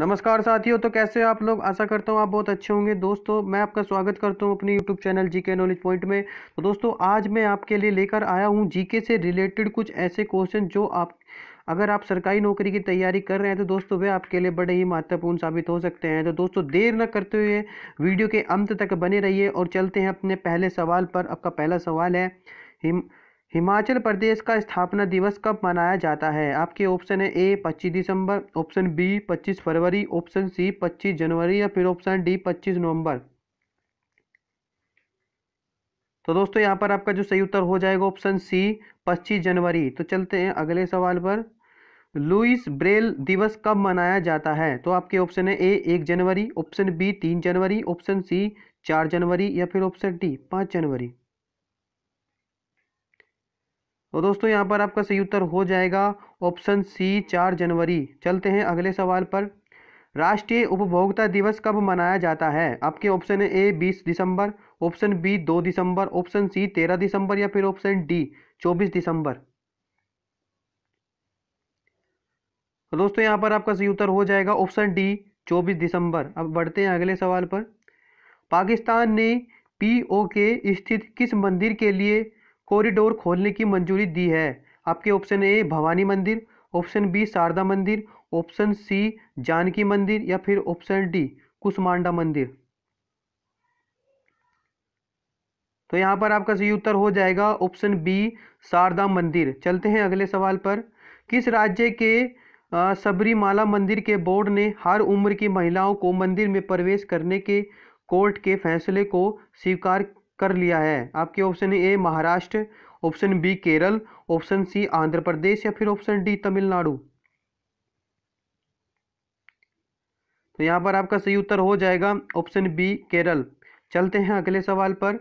नमस्कार साथियों तो कैसे आप लोग आशा करता हूँ आप बहुत अच्छे होंगे दोस्तों मैं आपका स्वागत करता हूँ अपने यूट्यूब चैनल जी के नॉलेज पॉइंट में तो दोस्तों आज मैं आपके लिए लेकर आया हूँ जीके से रिलेटेड कुछ ऐसे क्वेश्चन जो आप अगर आप सरकारी नौकरी की तैयारी कर रहे हैं तो दोस्तों वे आपके लिए बड़े ही महत्वपूर्ण साबित हो सकते हैं तो दोस्तों देर न करते हुए वीडियो के अंत तक बने रहिए और चलते हैं अपने पहले सवाल पर आपका पहला सवाल है हिम हिमाचल प्रदेश का स्थापना दिवस कब मनाया जाता है आपके ऑप्शन है ए 25 दिसंबर ऑप्शन बी 25 फरवरी ऑप्शन सी 25 जनवरी या फिर ऑप्शन डी 25 नवंबर तो दोस्तों यहाँ पर आपका जो सही उत्तर हो जाएगा ऑप्शन सी 25 जनवरी तो चलते हैं अगले सवाल पर लुइस ब्रेल दिवस कब मनाया जाता है तो आपके ऑप्शन है ए एक जनवरी ऑप्शन बी तीन जनवरी ऑप्शन सी चार जनवरी या फिर ऑप्शन डी पाँच जनवरी तो दोस्तों यहाँ पर आपका सही उत्तर हो जाएगा ऑप्शन सी चार जनवरी चलते हैं अगले सवाल पर राष्ट्रीय उपभोक्ता दिवस कब मनाया जाता है आपके ऑप्शन है ए बीस दिसंबर ऑप्शन बी दो दिसंबर ऑप्शन सी तेरह दिसंबर या फिर ऑप्शन डी चौबीस दिसंबर तो दोस्तों यहाँ पर आपका सही उत्तर हो जाएगा ऑप्शन डी चौबीस दिसंबर अब बढ़ते हैं अगले सवाल पर पाकिस्तान ने पीओके स्थित किस मंदिर के लिए कॉरिडोर खोलने की मंजूरी दी है आपके ऑप्शन ए भवानी मंदिर ऑप्शन बी शारदा मंदिर ऑप्शन सी जानकी मंदिर या फिर ऑप्शन डी कुसमांडा मंदिर तो यहां पर आपका सही उत्तर हो जाएगा ऑप्शन बी शारदा मंदिर चलते हैं अगले सवाल पर किस राज्य के सबरीमाला मंदिर के बोर्ड ने हर उम्र की महिलाओं को मंदिर में प्रवेश करने के कोर्ट के फैसले को स्वीकार कर लिया है आपके option A Maharashtra option B Kerala option C Andhra Pradesh या फिर ऑप्शन डी तमिलनाडु तो यहाँ पर आपका सही उत्तर हो जाएगा ऑप्शन बी केरल चलते हैं अगले सवाल पर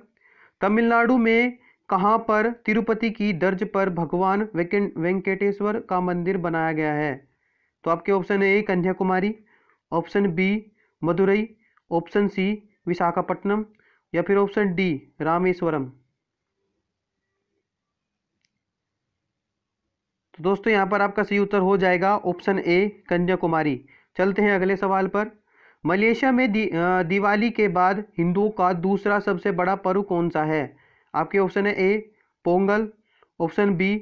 तमिलनाडु में कहाँ पर तिरुपति की दर्ज पर भगवान वेंकटेश्वर का मंदिर बनाया गया है तो आपके option A Kanyakumari option B Madurai option C Visakhapatnam या फिर ऑप्शन डी रामेश्वरम तो दोस्तों यहाँ पर आपका सही उत्तर हो जाएगा ऑप्शन ए कन्याकुमारी चलते हैं अगले सवाल पर मलेशिया में दि, दिवाली के बाद हिंदुओं का दूसरा सबसे बड़ा पर्व कौन सा है आपके ऑप्शन है A Pongal option B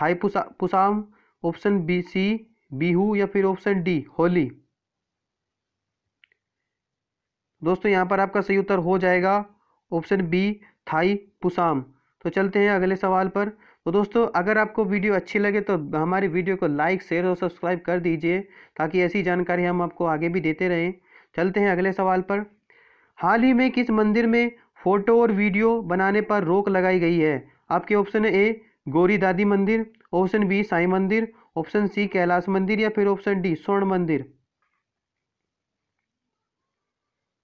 Thai Pusa, Pusam option B C Bihu या फिर ऑप्शन डी होली दोस्तों यहाँ पर आपका सही उत्तर हो जाएगा ऑप्शन बी थाई पुसाम तो चलते हैं अगले सवाल पर तो दोस्तों अगर आपको वीडियो अच्छी लगे तो हमारी वीडियो को लाइक शेयर और सब्सक्राइब कर दीजिए ताकि ऐसी जानकारी हम आपको आगे भी देते रहें चलते हैं अगले सवाल पर हाल ही में किस मंदिर में फ़ोटो और वीडियो बनाने पर रोक लगाई गई है आपके ऑप्शन ए गोरी दादी मंदिर ऑप्शन बी साई मंदिर ऑप्शन सी कैलाश मंदिर या फिर ऑप्शन डी स्वर्ण मंदिर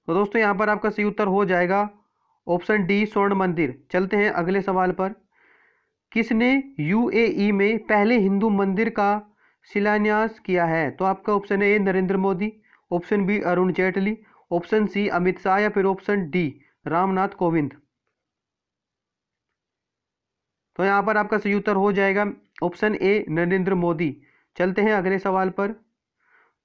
तो दोस्तों यहाँ पर आपका सही उत्तर हो जाएगा ऑप्शन डी स्वर्ण मंदिर चलते हैं अगले सवाल पर किसने यूएई में पहले हिंदू मंदिर का शिलान्यास किया है तो आपका option A Narendra Modi option B Arun Jaitley option C Amit Shah या फिर ऑप्शन डी रामनाथ कोविंद तो यहाँ पर आपका सही उत्तर हो जाएगा ऑप्शन ए नरेंद्र मोदी चलते हैं अगले सवाल पर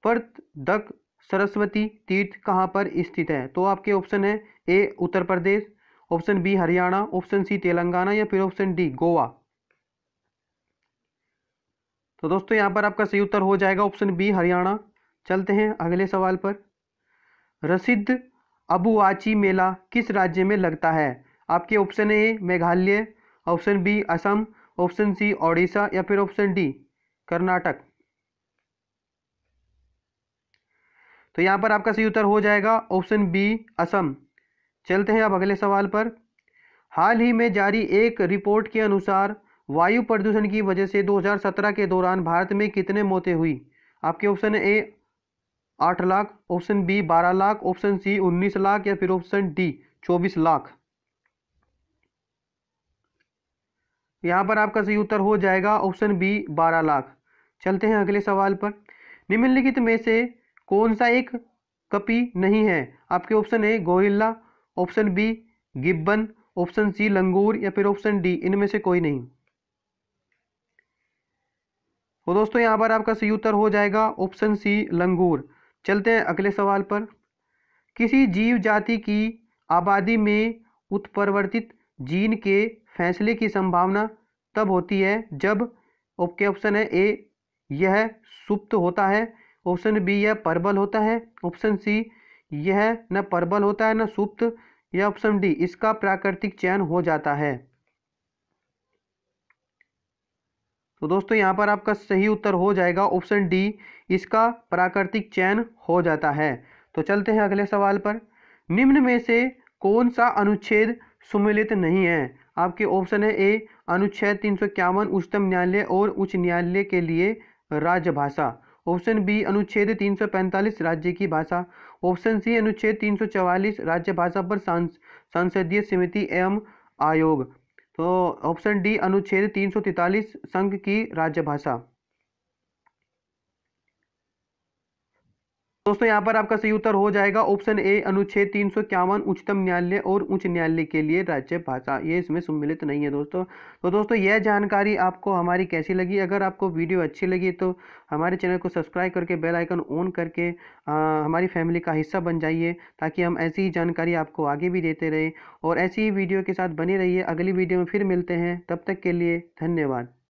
पर्थ दक सरस्वती तीर्थ कहाँ पर स्थित है तो आपके ऑप्शन है A Uttar Pradesh option B Haryana option C Telangana या फिर ऑप्शन डी गोवा तो दोस्तों यहाँ पर आपका सही उत्तर हो जाएगा ऑप्शन बी हरियाणा चलते हैं अगले सवाल पर रसिद अबुआची मेला किस राज्य में लगता है आपके option A Meghalaya option B Assam option C Odisha या फिर ऑप्शन डी कर्नाटक तो यहाँ पर आपका सही उत्तर हो जाएगा ऑप्शन बी असम चलते हैं अब अगले सवाल पर हाल ही में जारी एक रिपोर्ट के अनुसार वायु प्रदूषण की वजह से 2017 के दौरान भारत में कितने मौतें हुई आपके ऑप्शन ए आठ लाख ऑप्शन बी बारह लाख ऑप्शन सी उन्नीस लाख या फिर ऑप्शन डी चौबीस लाख यहां पर आपका सही उत्तर हो जाएगा ऑप्शन बी बारह लाख चलते हैं अगले सवाल पर निम्नलिखित में से कौन सा एक कपी नहीं है आपके ऑप्शन है gorilla option B gibbon option C langur या फिर ऑप्शन डी इनमें से कोई नहीं तो दोस्तों यहां पर आपका सही उत्तर हो जाएगा ऑप्शन सी लंगूर चलते हैं अगले सवाल पर किसी जीव जाति की आबादी में उत्परिवर्तित जीन के फैसले की संभावना तब होती है जब ओके ऑप्शन है ए यह सुप्त होता है ऑप्शन बी यह परबल होता है ऑप्शन सी यह न परबल होता है न सुप्त या ऑप्शन डी इसका प्राकृतिक चयन हो जाता है तो दोस्तों यहाँ पर आपका सही उत्तर हो जाएगा ऑप्शन डी इसका प्राकृतिक चयन हो जाता है तो चलते हैं अगले सवाल पर निम्न में से कौन सा अनुच्छेद सुमिलित नहीं है आपके ऑप्शन है ए अनुच्छेद तीन उच्चतम न्यायालय और उच्च न्यायालय के लिए राज्यभाषा ऑप्शन बी अनुच्छेद 345 राज्य की भाषा ऑप्शन सी अनुच्छेद 344 राज्य भाषा पर संसदीय समिति एवं आयोग तो ऑप्शन डी अनुच्छेद 343 संघ की राज्य भाषा दोस्तों यहाँ पर आपका सही उत्तर हो जाएगा ऑप्शन ए अनुच्छेद तीन सौ इक्यावन उच्चतम न्यायालय और उच्च न्यायालय के लिए राज्य भाषा ये इसमें सम्मिलित नहीं है दोस्तों तो दोस्तों यह जानकारी आपको हमारी कैसी लगी अगर आपको वीडियो अच्छी लगी तो हमारे चैनल को सब्सक्राइब करके बेल आइकन ऑन करके आ, हमारी फैमिली का हिस्सा बन जाइए ताकि हम ऐसी ही जानकारी आपको आगे भी देते रहें और ऐसी ही वीडियो के साथ बने रहिए अगली वीडियो में फिर मिलते हैं तब तक के लिए धन्यवाद